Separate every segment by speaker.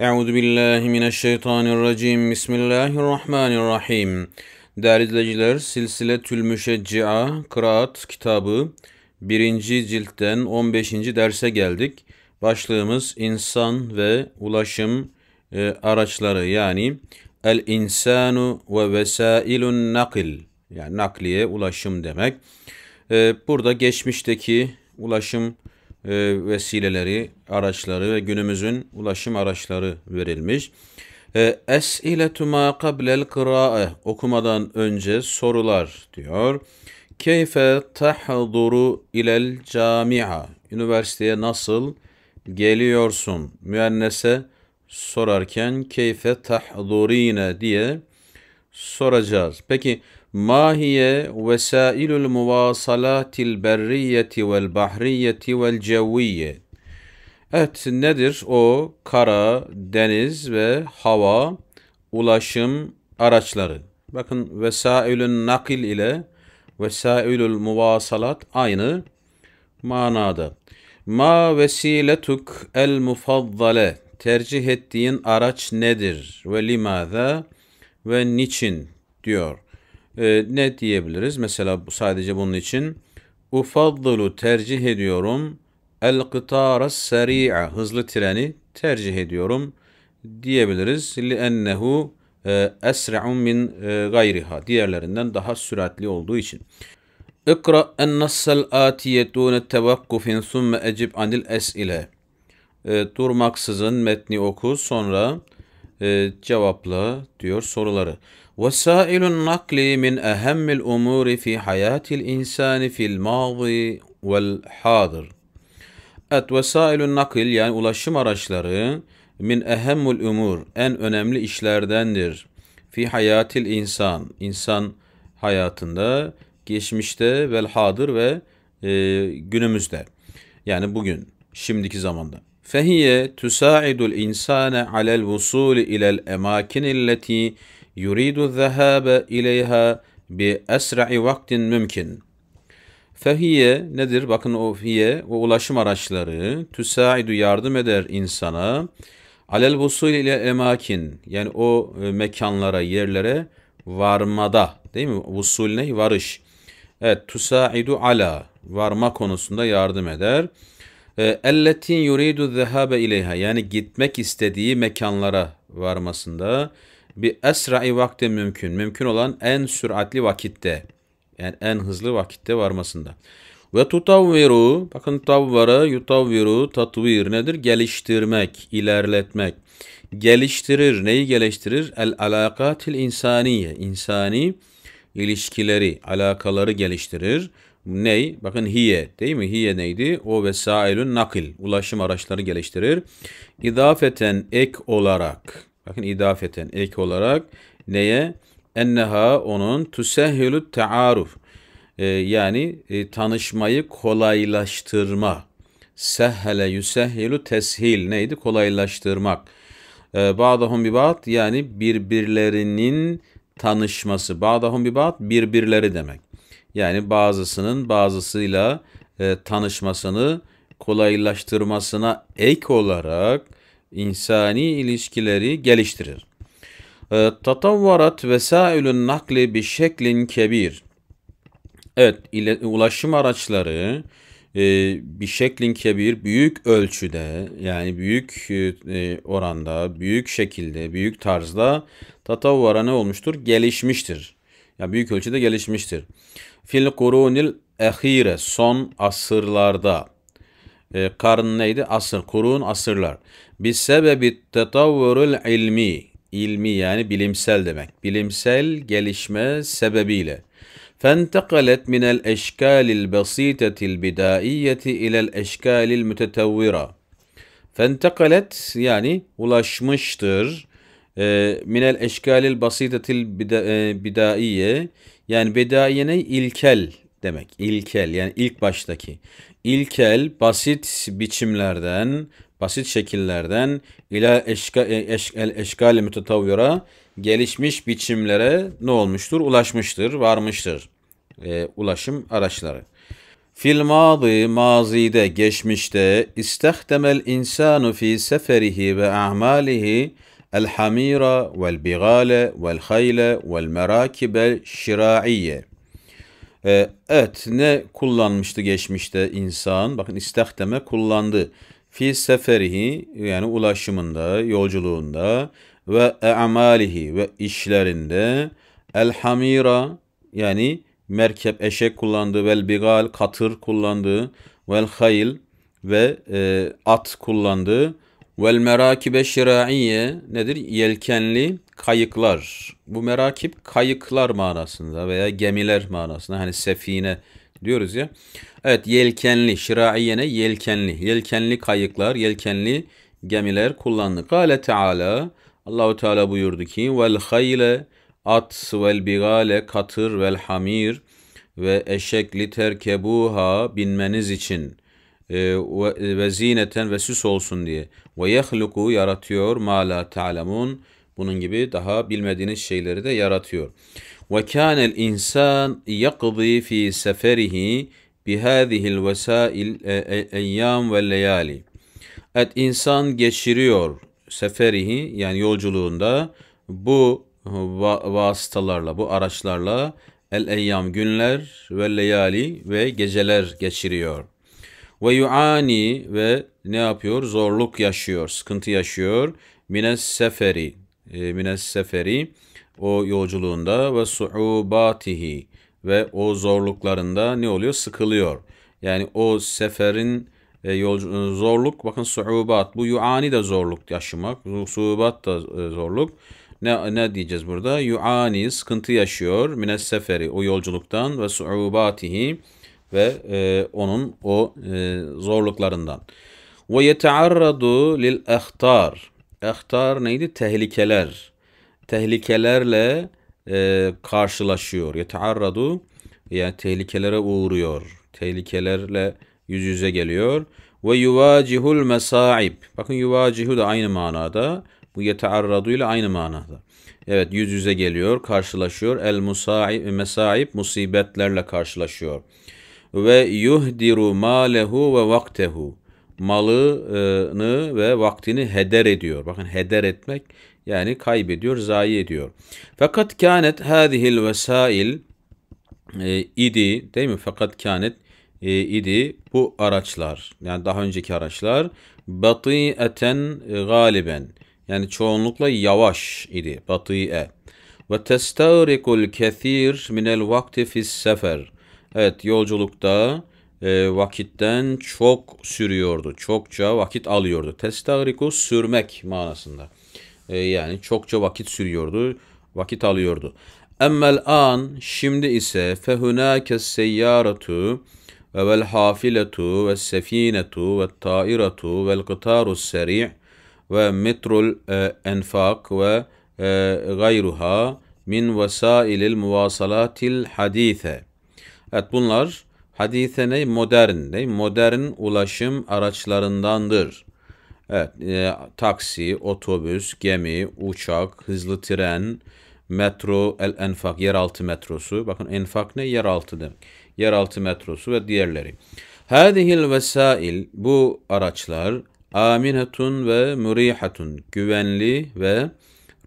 Speaker 1: Euzu billahi mineşşeytanirracim. Bismillahirrahmanirrahim. Değerli izleyiciler, Silsile Tül Müşeccia Kıraat kitabı 1. ciltten 15. derse geldik. Başlığımız insan ve ulaşım e, araçları yani el insanu ve vesailun nakil yani nakliye ulaşım demek. E, burada geçmişteki ulaşım e, vesileleri, araçları ve günümüzün ulaşım araçları verilmiş. E, Es'iletu ma qablel kıra'e okumadan önce sorular diyor. Keyfe tahduru ilel camia üniversiteye nasıl geliyorsun? Müennese sorarken keyfe tahdurine diye soracağız. Peki mahiye vesailul muvasalatil berriyeti vel bahriyeti vel cevviye. Evet nedir o kara, deniz ve hava ulaşım araçları. Bakın vesailün nakil ile vesailül muvasalat aynı manada. Ma vesiletuk el mufaddale tercih ettiğin araç nedir ve limaza? ve niçin diyor. E, ne diyebiliriz? Mesela sadece bunun için ufaddalu tercih ediyorum el kıtara seri'a hızlı treni tercih ediyorum diyebiliriz. Li ennehu esra'un min e, gayriha diğerlerinden daha süratli olduğu için. İkra en-nassel atiyetun tevakkufin thumme ecib anil es'ile. E, durmaksızın metni oku sonra e, cevapla diyor soruları. Vesailun nakli min ehemmil umuri fi hayatil insani fil mazi vel hadir. Et vesailun nakil yani ulaşım araçları min ehemmül umur en önemli işlerdendir. Fi hayatil insan insan hayatında geçmişte vel hadir ve e, günümüzde yani bugün şimdiki zamanda. فهي تساعد الإنسان على الوصول إلى الأماكن التي يريد الذهاب إليها بأسرع وقت ممكن. Fehiye nedir? Bakın o fiye o ulaşım araçları tüsaidu yardım eder insana alel vusul ile emakin yani o e, mekanlara yerlere varmada değil mi? Vusul ne? Varış. Evet tüsaidu ala varma konusunda yardım eder. Ee, Elleti yuridu zehabe ileyha yani gitmek istediği mekanlara varmasında bir esra'i vakte mümkün. Mümkün olan en süratli vakitte. Yani en hızlı vakitte varmasında. Ve tutavviru, bakın tavvara yutavviru, tatvir nedir? Geliştirmek, ilerletmek. Geliştirir, neyi geliştirir? El alakatil insaniye, insani ilişkileri, alakaları geliştirir. Ney? Bakın hiye değil mi? Hiye neydi? O vesailün nakil. Ulaşım araçları geliştirir. İdafeten ek olarak. Bakın idafeten ek olarak neye? Enneha onun tusehhülü taaruf. Ee, yani e, tanışmayı kolaylaştırma. Sehhele yusehhilü teshil. Neydi? Kolaylaştırmak. Ee, Bağdahum bibat yani birbirlerinin tanışması. Bağdahum bibat birbirleri demek. Yani bazısının bazısıyla e, tanışmasını kolaylaştırmasına ek olarak insani ilişkileri geliştirir. E, tatavvarat vesailün nakli bir şeklin kebir. Evet, ile, ulaşım araçları e, bir şeklin kebir büyük ölçüde yani büyük e, e, oranda, büyük şekilde, büyük tarzda tatavvara ne olmuştur? Gelişmiştir. yani büyük ölçüde gelişmiştir. Fil kurunil ehire son asırlarda. E, karn neydi? Asır. Kurun asırlar. Bir sebebi tetavvurul ilmi. ilmi yani bilimsel demek. Bilimsel gelişme sebebiyle. فانتقلت من الأشكال البسيطة البدائية إلى الأشكال المتطورة. فانتقلت yani ulaşmıştır ee, minel eşkalil basitetil e, bidaiye yani bedaiye ne? İlkel demek. İlkel yani ilk baştaki. İlkel basit biçimlerden, basit şekillerden ila eşka, e, eş, el eşkali mütetavvira gelişmiş biçimlere ne olmuştur? Ulaşmıştır, varmıştır. E, ulaşım araçları. Fil mazi, mazide, geçmişte istehdemel insanu fi seferihi ve a'malihi الحميرة والبغالة والخيلة والمراكب şiraiye. Ee, evet ne kullanmıştı geçmişte insan? Bakın istehteme kullandı. Fi seferihi yani ulaşımında, yolculuğunda ve amalihi ve işlerinde el hamira yani merkep eşek kullandı, vel bigal katır kullandı, vel hayl ve e, at kullandı. Vel merakibe şiraiye nedir? Yelkenli kayıklar. Bu merakip kayıklar manasında veya gemiler manasında. Hani sefine diyoruz ya. Evet yelkenli, ne? yelkenli. Yelkenli kayıklar, yelkenli gemiler kullandı. Kale Teala, Allahu Teala buyurdu ki vel hayle at vel bigale katır vel hamir ve eşekli terkebuha binmeniz için.'' E, ve, e, ve zineten ve süs olsun diye. Ve yehluku yaratıyor ma la ta'lemun. Bunun gibi daha bilmediğiniz şeyleri de yaratıyor. Ve kânel insan yakıdî fî seferihi bihâzihil vesâil e, eyyâm ve leyali. Et insan geçiriyor seferihi yani yolculuğunda bu va vasıtalarla, bu araçlarla el eyyam günler ve leyali ve geceler geçiriyor. Ve yuani ve ne yapıyor? Zorluk yaşıyor, sıkıntı yaşıyor. Mines seferi, e, mines seferi o yolculuğunda ve suubatihi ve o zorluklarında ne oluyor? Sıkılıyor. Yani o seferin e, yolcu, e, zorluk bakın suubat bu yuani de zorluk yaşamak suubat da e, zorluk ne, ne diyeceğiz burada yuani sıkıntı yaşıyor mines seferi o yolculuktan ve suubatihi ve e, onun o e, zorluklarından. Ve yetearradu lil ehtar. Ehtar neydi? Tehlikeler. Tehlikelerle e, karşılaşıyor. Yetearradu yani tehlikelere uğruyor. Tehlikelerle yüz yüze geliyor. Ve yuvacihul mesaib. Bakın yuvacihu da aynı manada. Bu yetearradu ile aynı manada. Evet yüz yüze geliyor, karşılaşıyor. El musaib, mesaib musibetlerle karşılaşıyor ve yuhdiru malehu ve vaktehu malını ve vaktini heder ediyor. Bakın heder etmek yani kaybediyor, zayi ediyor. Fakat kânet hâzihil vesail e, idi değil mi? Fakat kânet e, idi bu araçlar yani daha önceki araçlar bati'eten galiben yani çoğunlukla yavaş idi bati'e ve testavrikul kethir minel vakti fis sefer Evet yolculukta e, vakitten çok sürüyordu. Çokça vakit alıyordu. Testagriku sürmek manasında. E, yani çokça vakit sürüyordu. Vakit alıyordu. Emmel an şimdi ise fehunake seyyaratu ve vel hafiletu ve sefinetu ve tairatu vel kıtaru seri' ve metrul e, enfak ve e, gayruha min vesailil muvasalatil hadise.'' Evet bunlar hadise ne? Modern ne? Modern ulaşım araçlarındandır. Evet, e, taksi, otobüs, gemi, uçak, hızlı tren, metro, el enfak, yeraltı metrosu. Bakın enfak ne? Yeraltı demek. Yeraltı metrosu ve diğerleri. Hadihil vesail, bu araçlar aminetun ve mürihatun, güvenli ve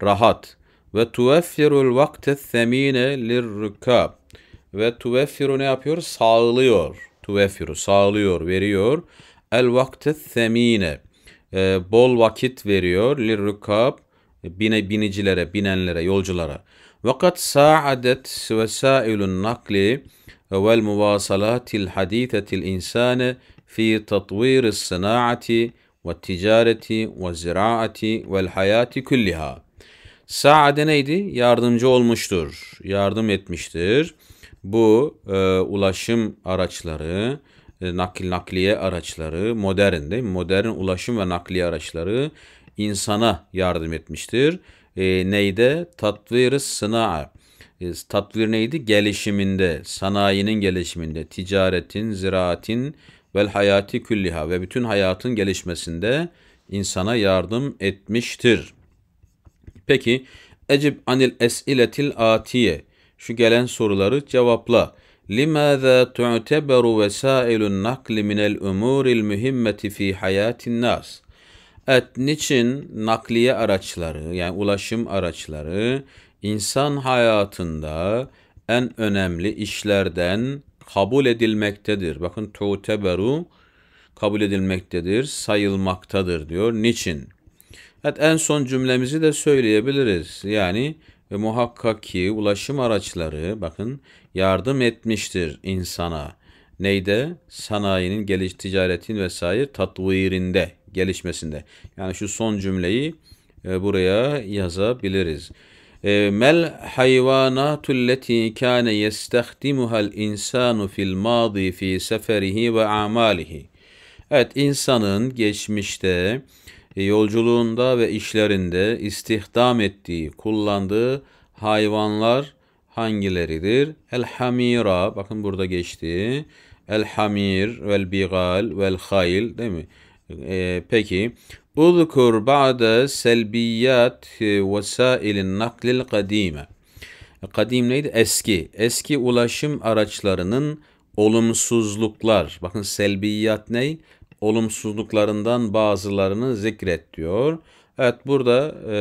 Speaker 1: rahat. Ve tuveffirul vakte semine lirrükab ve tuveffiru ne yapıyor? Sağlıyor. Tuveffiru sağlıyor, veriyor. El vakte semine. Ee, bol vakit veriyor. Lirrukab. Bine, binicilere, binenlere, yolculara. Vakat sa'adet ve vesailun nakli vel muvasalatil haditetil insane fi tatvir sınaati ve ticareti ve ziraati vel hayati külliha. Sa'ade neydi? Yardımcı olmuştur, yardım etmiştir bu e, ulaşım araçları, e, nakil nakliye araçları, modern değil mi? Modern ulaşım ve nakliye araçları insana yardım etmiştir. E, neyde? Tatvir-i e, tatvir neydi? Gelişiminde, sanayinin gelişiminde, ticaretin, ziraatin ve hayati külliha ve bütün hayatın gelişmesinde insana yardım etmiştir. Peki, ecib anil esiletil atiye şu gelen soruları cevapla. لِمَاذَا تُعْتَبَرُ وَسَائِلُ النَّقْلِ مِنَ الْاُمُورِ الْمُهِمَّةِ ف۪ي حَيَاتِ النَّاسِ Evet, niçin nakliye araçları, yani ulaşım araçları insan hayatında en önemli işlerden kabul edilmektedir. Bakın tu'teberu kabul edilmektedir, sayılmaktadır diyor. Niçin? Evet, en son cümlemizi de söyleyebiliriz. Yani ve muhakkak ki ulaşım araçları bakın yardım etmiştir insana. Neyde? Sanayinin geliş ticaretin vesaire tatvirinde, gelişmesinde. Yani şu son cümleyi e, buraya yazabiliriz. E, Mel hayvanatul leti kâne yestehdimuhal insanu fil mâdi fi seferihi ve amalihi. Evet insanın geçmişte e, yolculuğunda ve işlerinde istihdam ettiği, kullandığı hayvanlar hangileridir? El-hamira, bakın burada geçti. El-hamir, vel-bigal, vel-hayl değil mi? Ee, peki, Uzkur ba'de selbiyat e, vesailin naklil kadime. E, kadim neydi? Eski. Eski ulaşım araçlarının olumsuzluklar. Bakın selbiyat ney? olumsuzluklarından bazılarını zikret diyor. Evet burada e,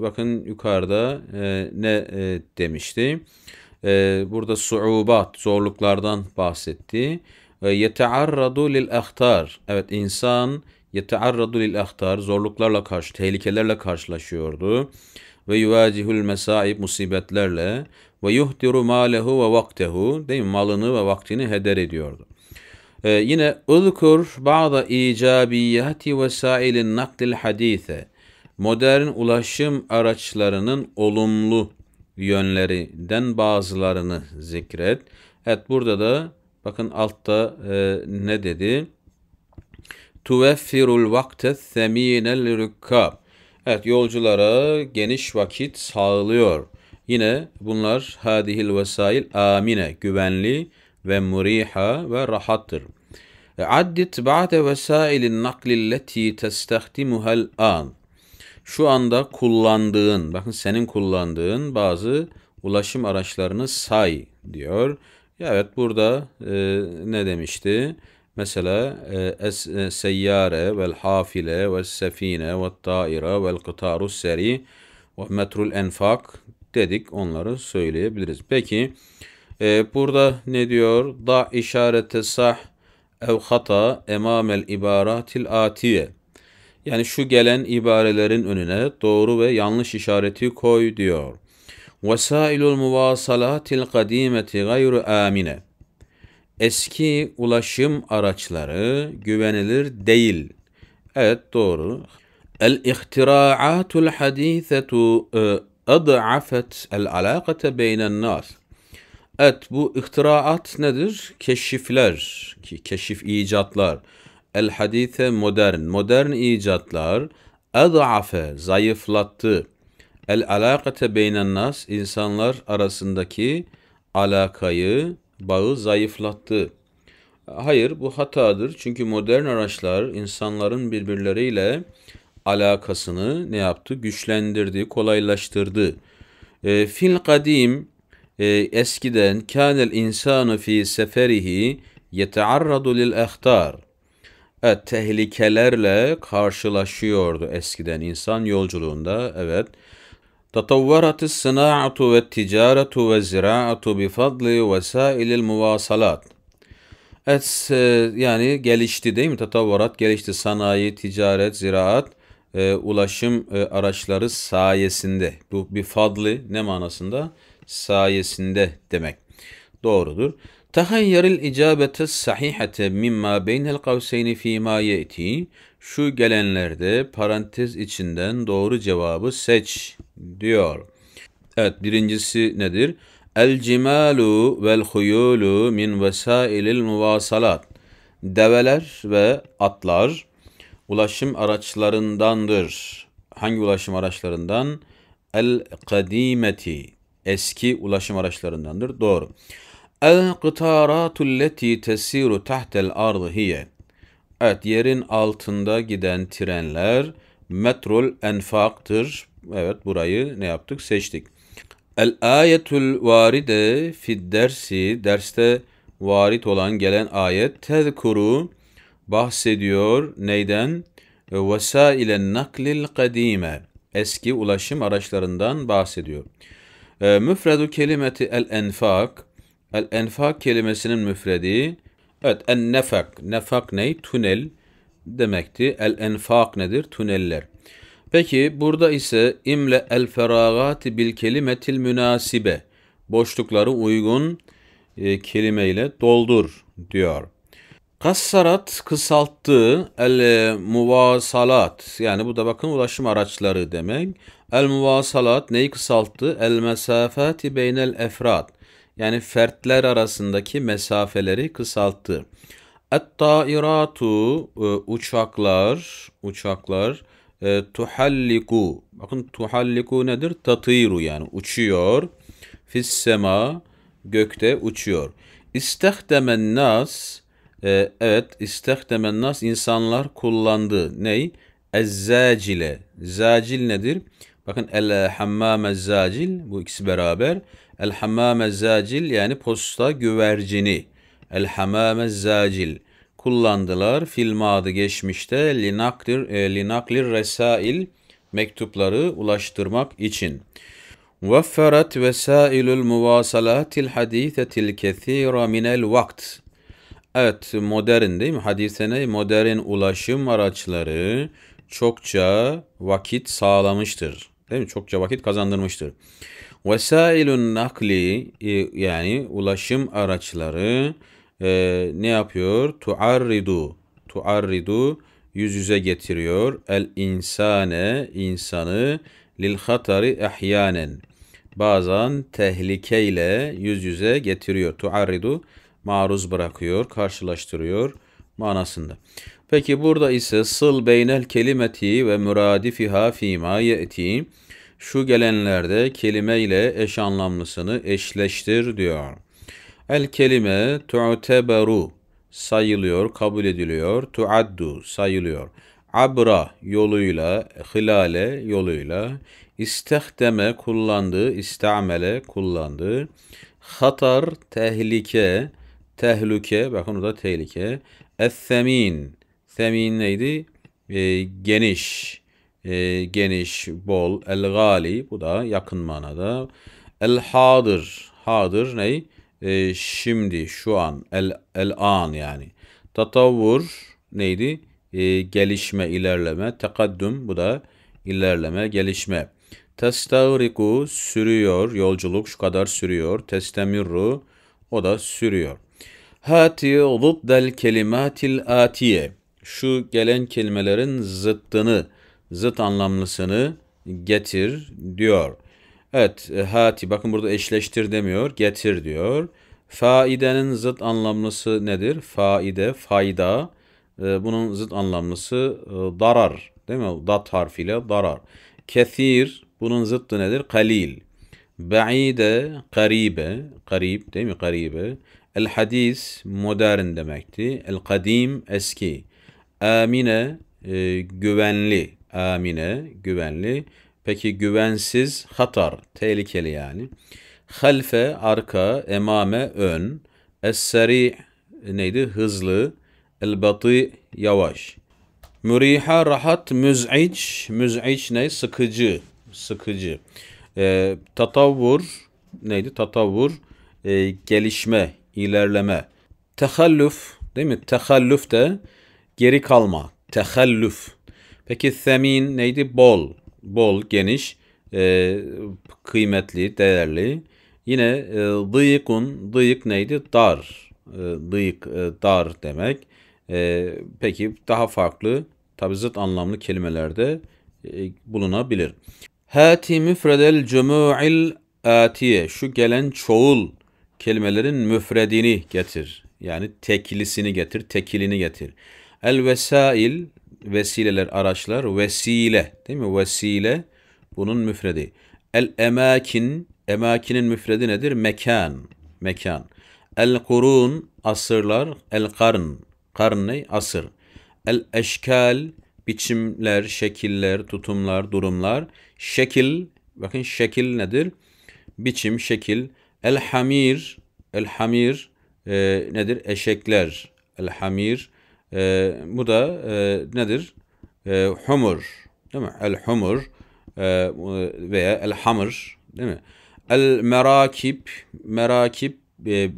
Speaker 1: bakın yukarıda e, ne e, demişti? E, burada suubat, zorluklardan bahsetti. E, yetearradu lil ahtar. Evet insan yetearradu lil ahtar, zorluklarla karşı, tehlikelerle karşılaşıyordu. Ve yuvacihul mesaib, musibetlerle. Ve yuhtiru malehu ve vaktehu. Değil mi? Malını ve vaktini heder ediyordu. Ee, yine "Ulkur bazı icabiyati vesailin nakdil hadise" modern ulaşım araçlarının olumlu yönlerinden bazılarını zikret. Evet burada da bakın altta e, ne dedi? Tuveffirul vakte seminel rükkab. Evet yolculara geniş vakit sağlıyor. Yine bunlar hadihil vesail amine güvenli ve muriha ve rahattır. Addit ba'de vesailin naklilleti testahdimuhel an. Şu anda kullandığın, bakın senin kullandığın bazı ulaşım araçlarını say diyor. Evet burada e, ne demişti? Mesela e, es, e, seyyare vel hafile ve sefine ve taire vel kıtaru seri ve metrul enfak dedik onları söyleyebiliriz. Peki ee, burada ne diyor? Da işarete sah ev hata emamel ibaratil atiye. Yani şu gelen ibarelerin önüne doğru ve yanlış işareti koy diyor. Vesailul muvasalatil kadimeti gayru amine. Eski ulaşım araçları güvenilir değil. Evet doğru. El ihtira'atul hadisetu e, ad'afet el alaqate beyne'n nas. Evet bu ihtiraat nedir? Keşifler, ki keşif icatlar. El hadise modern, modern icatlar. azafe zayıflattı. El alakate beynen nas, insanlar arasındaki alakayı, bağı zayıflattı. Hayır bu hatadır. Çünkü modern araçlar insanların birbirleriyle alakasını ne yaptı? Güçlendirdi, kolaylaştırdı. E, fil kadim, e, eskiden kânel insanu fi seferihi yetearradu lil ehtar. Evet, tehlikelerle karşılaşıyordu eskiden insan yolculuğunda. Evet. Tatavvaratı sına'atu ve ticaratu ve zira'atu bi fadli vesailil muvasalat. Evet, yani gelişti değil mi? Tatavvarat gelişti. Sanayi, ticaret, ziraat, e, ulaşım e, araçları sayesinde. Bu bir fadli ne manasında? sayesinde demek doğrudur. Tahayyaril icabete sahihate mimma beynel kavseyni fîmâ ye'ti. Şu gelenlerde parantez içinden doğru cevabı seç diyor. Evet birincisi nedir? El cimalu vel huyulu min vesailil muvasalat. Develer ve atlar ulaşım araçlarındandır. Hangi ulaşım araçlarından? El kadimeti eski ulaşım araçlarındandır. Doğru. El kıtaratu leti tesiru tahtel ardı hiye. Evet yerin altında giden trenler metrol enfaktır. Evet burayı ne yaptık? Seçtik. El ayetul varide fid dersi derste varit olan gelen ayet tezkuru bahsediyor neyden? Vesailen naklil kadime eski ulaşım araçlarından bahsediyor. E, müfredu kelimeti el-enfak. El-enfak kelimesinin müfredi. Evet, en-nefak. Nefak ne? Tünel demekti. El-enfak nedir? Tüneller. Peki burada ise imle el feragati bil kelimetil münasibe. Boşlukları uygun e, kelimeyle doldur diyor. Kassarat kısalttı el muvasalat yani bu da bakın ulaşım araçları demek. El muvasalat neyi kısalttı? El mesafati beynel efrat. Yani fertler arasındaki mesafeleri kısalttı. Et-tairatu e, uçaklar, uçaklar e, tuhalliku. Bakın tuhalliku nedir? Tatiru yani uçuyor. Fis sema gökte uçuyor. İstehdemen nas e, evet istehdemen nas insanlar kullandı. Ney? Ezzacile. Zacil nedir? Bakın el hammame zacil bu ikisi beraber. El hammame zacil yani posta güvercini. El hammame zacil kullandılar fil madı geçmişte linaklir e, linaklir resail mektupları ulaştırmak için. Vefferet vesailul muvasalatil hadisetil kesira minel vakt. Evet modern değil mi? Hadisene modern ulaşım araçları çokça vakit sağlamıştır değil mi? Çokça vakit kazandırmıştır. Vesailun nakli e, yani ulaşım araçları e, ne yapıyor? Tuarridu. Tuarridu yüz yüze getiriyor. El insane insanı lil hatari ehyanen. Bazen tehlikeyle yüz yüze getiriyor. Tuarridu maruz bırakıyor, karşılaştırıyor manasında. Peki burada ise sıl beynel kelimeti ve müradifiha fîmâ ye'ti. Şu gelenlerde kelime ile eş anlamlısını eşleştir diyor. El kelime tu'teberu sayılıyor, kabul ediliyor. Tuaddu sayılıyor. Abra yoluyla, hilale yoluyla, istehdeme kullandığı, istamele kullandı. Hatar, tehlike, tehlike, bakın o da tehlike. Es-semin. Semin neydi? E, geniş. E, geniş, bol. El-gali. Bu da yakın manada. El-hadır. Hadır ney? E, ee, şimdi, şu an. El-an el, yani. Tatavvur neydi? E, gelişme, ilerleme. Tekaddüm bu da ilerleme, gelişme. Testağriku sürüyor, yolculuk şu kadar sürüyor. Testemirru o da sürüyor. Hati zuddel kelimatil atiye. Şu gelen kelimelerin zıttını, zıt anlamlısını getir diyor. Evet, e, hati bakın burada eşleştir demiyor, getir diyor. Faidenin zıt anlamlısı nedir? Faide, fayda. E, bunun zıt anlamlısı e, darar. Değil mi? Dat harfiyle darar. Kethir, bunun zıttı nedir? Kalil. Ba'ide, karibe. Karib, değil mi? Karibe. El hadis modern demekti. El kadim eski. Amine e, güvenli. Amine güvenli. Peki güvensiz hatar tehlikeli yani. Halfe arka, emame ön. Es-sari neydi? Hızlı. El-bati yavaş. Müriha rahat, müz'iç. Müz'iç ne? Sıkıcı. Sıkıcı. E, tatavvur neydi? Tatavvur e, gelişme, ilerleme. Tehallüf değil mi? Tehallüf de geri kalma. Tehallüf. Peki semin neydi? Bol. Bol, geniş, e, kıymetli, değerli. Yine e, dıyıkun, dıyık neydi? Dar. E, dıyık, e, dar demek. E, peki daha farklı, tabi zıt anlamlı kelimelerde e, bulunabilir. Hati müfredel cümü'il atiye. Şu gelen çoğul kelimelerin müfredini getir. Yani teklisini getir, tekilini getir. El vesail vesileler, araçlar, vesile değil mi? Vesile bunun müfredi. El emakin, emakinin müfredi nedir? Mekan, mekan. El kurun, asırlar, el karn, karn karne, asır. El eşkal, biçimler, şekiller, tutumlar, durumlar. Şekil, bakın şekil nedir? Biçim, şekil. El-hamir, el-hamir e, nedir? Eşekler. El-hamir e, bu da e, nedir? E, humur, değil mi? El-humur e, veya el hamur. değil mi? El-merakip, merakip e,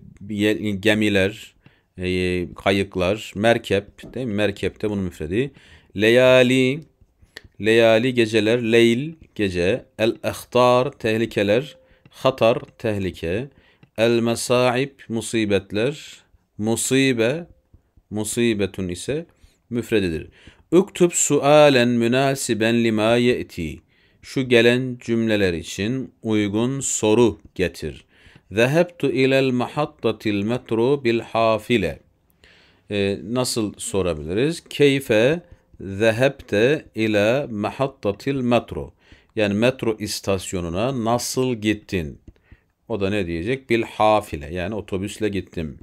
Speaker 1: gemiler, e, kayıklar, merkep, değil mi? Merkep de bunun müfredi. Leyali, leyali geceler, leyl gece, el-ehtar tehlikeler, hatar tehlike, el mesaib musibetler, musibe musibetun ise müfredidir. Üktüb sualen münasiben lima ye'ti. Şu gelen cümleler için uygun soru getir. Zehebtu ilel mahattatil metro bil hafile. Ee, nasıl sorabiliriz? Keyfe zehebte ile mahattatil metro. Yani metro istasyonuna nasıl gittin? O da ne diyecek? Bil hafile yani otobüsle gittim.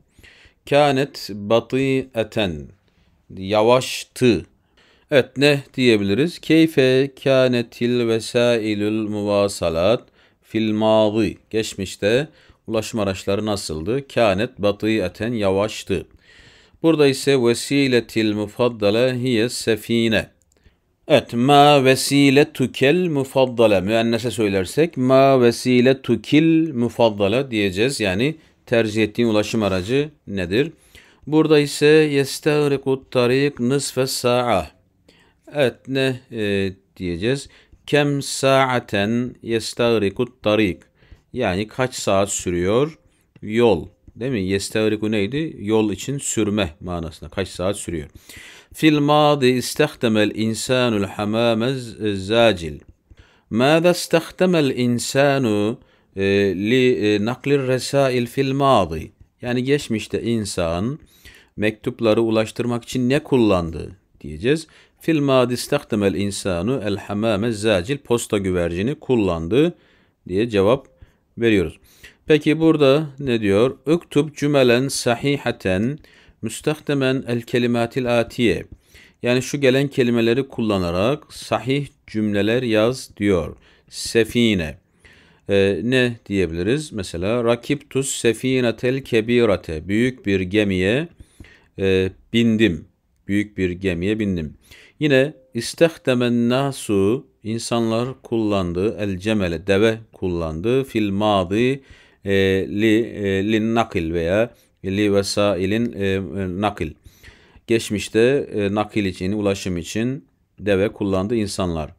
Speaker 1: Kânet batı'eten yavaştı. Evet ne diyebiliriz? Keyfe kânetil vesailül muvasalat fil mâzi. Geçmişte ulaşım araçları nasıldı? Kânet batı'eten yavaştı. Burada ise vesiletil mufaddale hiye sefine. Evet. Ma vesile tukel mufaddale. Müennese söylersek ma vesile tukil mufaddala diyeceğiz. Yani tercih ettiğin ulaşım aracı nedir? Burada ise yestagriku tarik nisfe sa'a. Evet ne e, diyeceğiz? Kem sa'aten yestagriku tarik. Yani kaç saat sürüyor yol? Değil mi? Yestagriku neydi? Yol için sürme manasında. Kaç saat sürüyor? في الماضي استخدم الإنسان الحمام الزاجل ماذا استخدم الإنسان لنقل الرسائل في الماضي yani geçmişte insan mektupları ulaştırmak için ne kullandı diyeceğiz. Fil madi istahtemel insanu el hamame zacil posta güvercini kullandı diye cevap veriyoruz. Peki burada ne diyor? Üktub cümelen sahihaten müstahdemen el kelimatil atiye yani şu gelen kelimeleri kullanarak sahih cümleler yaz diyor. Sefine. Ee, ne diyebiliriz? Mesela rakiptus sefinatel kebirate. Büyük bir gemiye e, bindim. Büyük bir gemiye bindim. Yine istehdemen nasu insanlar kullandı. El cemele deve kullandı. Fil madi e, li, e, lin nakil veya li vesailin e, e, nakil. Geçmişte e, nakil için, ulaşım için deve kullandı insanlar.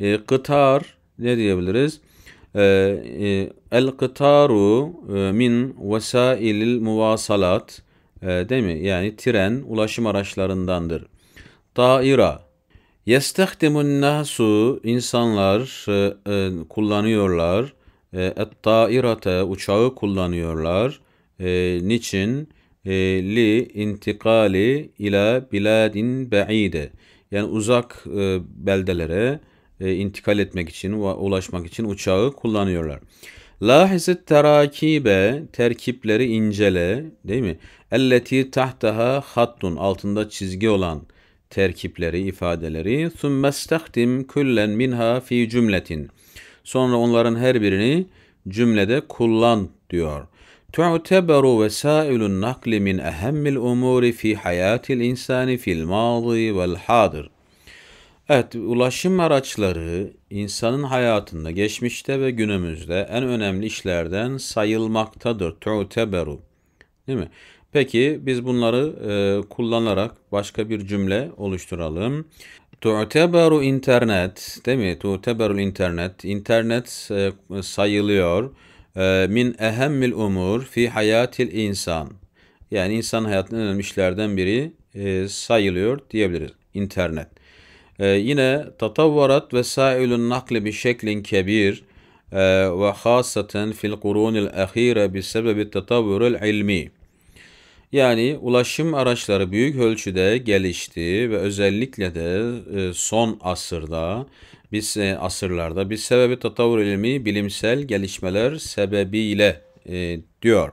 Speaker 1: E, kıtar ne diyebiliriz? E, e, el kıtaru e, min vesailil muvasalat e, değil mi? Yani tren ulaşım araçlarındandır. Taira Yestehdimun nasu insanlar e, e, kullanıyorlar. E, Et-tairate uçağı kullanıyorlar e, niçin e, li intikali ila biladin ba'ide yani uzak e, beldelere e, intikal etmek için ulaşmak için uçağı kullanıyorlar. Lahizet terakibe terkipleri incele değil mi? Elleti tahtaha hattun altında çizgi olan terkipleri, ifadeleri. Sümme istahdim küllen minha fi cümletin. Sonra onların her birini cümlede kullan diyor. تعتبر وسائل النقل من أهم الأمور في حياة الإنسان في الماضي والحاضر. Evet, ulaşım araçları insanın hayatında geçmişte ve günümüzde en önemli işlerden sayılmaktadır. Tu'teberu. Değil mi? Peki biz bunları e, kullanarak başka bir cümle oluşturalım. Tu'teberu internet, değil mi? Tu'teberu internet. İnternet e, sayılıyor. Ee, min ehemmil umur fi hayatil insan. Yani insan hayatının önemli işlerden biri e, sayılıyor diyebiliriz. İnternet. E, yine tatavvarat vesailun nakli bi şeklin kebir e, ve hasaten fil kurunil ahire bi sebebi tatavvurul ilmi. Yani ulaşım araçları büyük ölçüde gelişti ve özellikle de e, son asırda biz e, asırlarda bir sebebi tatavvur ilmi bilimsel gelişmeler sebebiyle e, diyor.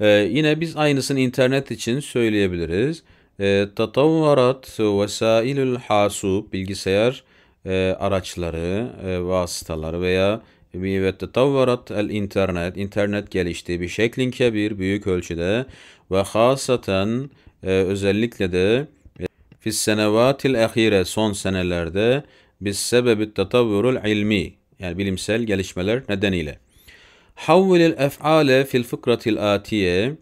Speaker 1: E, yine biz aynısını internet için söyleyebiliriz. E, tatavvarat vesailül hasub bilgisayar e, araçları, e, vasıtaları veya ve tetavvarat el internet. internet gelişti bir şeklin kebir büyük ölçüde ve hasaten e, özellikle de e, fis senevatil ahire son senelerde biz sebebi tatavvurul ilmi yani bilimsel gelişmeler nedeniyle. Havvilil ef'ale fil fıkratil atiye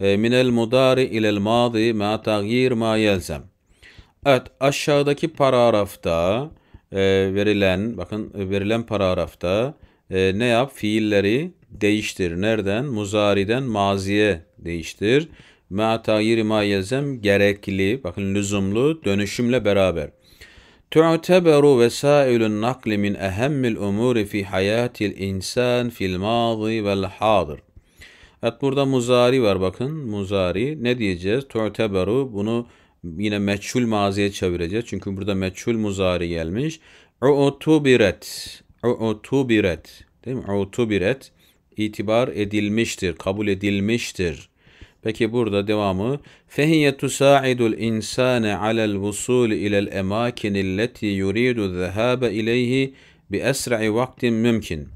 Speaker 1: e, minel mudari el madi ma tagyir ma yelzem. Evet aşağıdaki paragrafta e, verilen bakın verilen paragrafta e, ne yap? Fiilleri değiştir. Nereden? Muzariden maziye değiştir. Ma tayiri ma gerekli, bakın lüzumlu dönüşümle beraber. Tu'teberu vesailun nakli min ehemmil umuri fi hayatil insan fil mazi vel hadir. Evet burada muzari var bakın muzari. Ne diyeceğiz? Tu'teberu bunu yine meçhul maziye çevireceğiz. Çünkü burada meçhul muzari gelmiş. U'tubiret utubiret değil mi? Utubiret itibar edilmiştir, kabul edilmiştir. Peki burada devamı fehiye tusaidul insane alel vusul ilel emakin, leti yuridu zehabe ileyhi bi esra'i vaktin mümkün.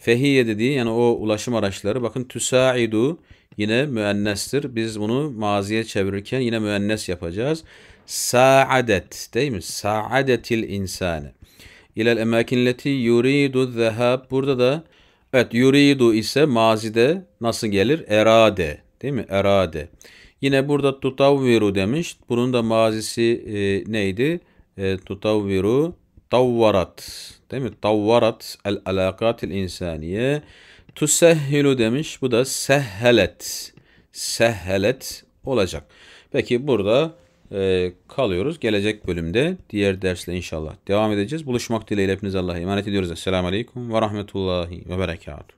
Speaker 1: Fehiye dediği yani o ulaşım araçları bakın tüsaidu yine müennestir. Biz bunu maziye çevirirken yine müennes yapacağız. Saadet değil mi? Saadetil insane. İlel emakinleti yuridu zehab. Burada da evet yuridu ise mazide nasıl gelir? Erade. Değil mi? Erade. Yine burada tutavviru demiş. Bunun da mazisi e, neydi? E, tutavviru tavvarat. Değil mi? Tavvarat el alakatil insaniye. Tusehhilu demiş. Bu da sehhelet. Sehhelet olacak. Peki burada e, kalıyoruz. Gelecek bölümde diğer dersle inşallah devam edeceğiz. Buluşmak dileğiyle hepinize Allah'a emanet ediyoruz. Esselamu Aleyküm ve Rahmetullahi ve Berekatuhu.